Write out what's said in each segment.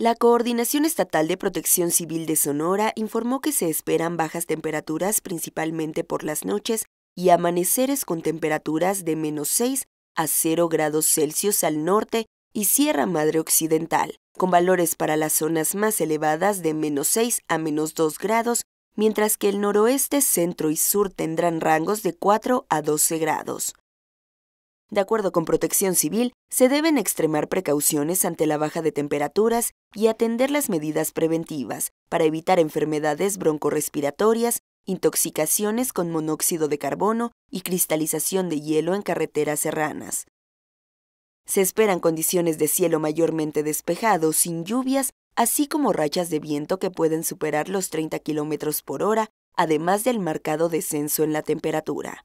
La Coordinación Estatal de Protección Civil de Sonora informó que se esperan bajas temperaturas principalmente por las noches y amaneceres con temperaturas de menos 6 a 0 grados Celsius al norte y Sierra Madre Occidental, con valores para las zonas más elevadas de menos 6 a menos 2 grados, mientras que el noroeste, centro y sur tendrán rangos de 4 a 12 grados de acuerdo con Protección Civil, se deben extremar precauciones ante la baja de temperaturas y atender las medidas preventivas para evitar enfermedades broncorespiratorias, intoxicaciones con monóxido de carbono y cristalización de hielo en carreteras serranas. Se esperan condiciones de cielo mayormente despejado, sin lluvias, así como rachas de viento que pueden superar los 30 km por hora, además del marcado descenso en la temperatura.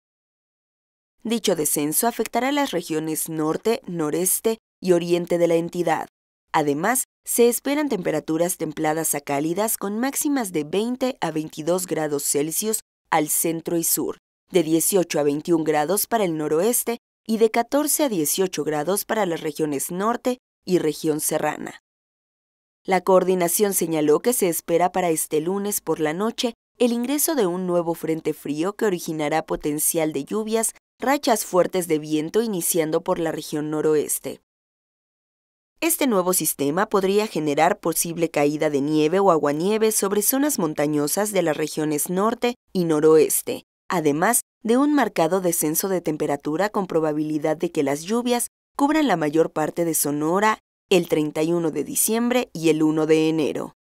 Dicho descenso afectará a las regiones norte, noreste y oriente de la entidad. Además, se esperan temperaturas templadas a cálidas con máximas de 20 a 22 grados Celsius al centro y sur, de 18 a 21 grados para el noroeste y de 14 a 18 grados para las regiones norte y región serrana. La coordinación señaló que se espera para este lunes por la noche el ingreso de un nuevo frente frío que originará potencial de lluvias rachas fuertes de viento iniciando por la región noroeste. Este nuevo sistema podría generar posible caída de nieve o aguanieve sobre zonas montañosas de las regiones norte y noroeste, además de un marcado descenso de temperatura con probabilidad de que las lluvias cubran la mayor parte de Sonora el 31 de diciembre y el 1 de enero.